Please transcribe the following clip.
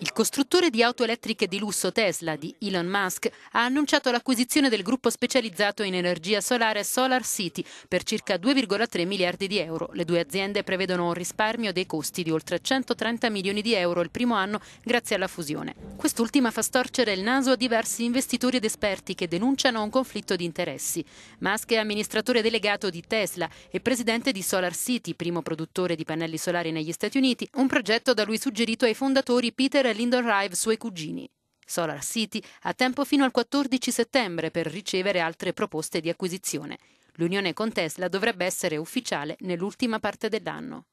Il costruttore di auto elettriche di lusso Tesla di Elon Musk ha annunciato l'acquisizione del gruppo specializzato in energia solare Solar City per circa 2,3 miliardi di euro. Le due aziende prevedono un risparmio dei costi di oltre 130 milioni di euro il primo anno grazie alla fusione. Quest'ultima fa storcere il naso a diversi investitori ed esperti che denunciano un conflitto di interessi. Musk è amministratore delegato di Tesla e presidente di Solar City, primo produttore di pannelli solari negli Stati Uniti, un progetto da lui suggerito ai fondatori fondatori Peter e Lyndon Rive, suoi cugini. Solar City ha tempo fino al 14 settembre per ricevere altre proposte di acquisizione. L'unione con Tesla dovrebbe essere ufficiale nell'ultima parte dell'anno.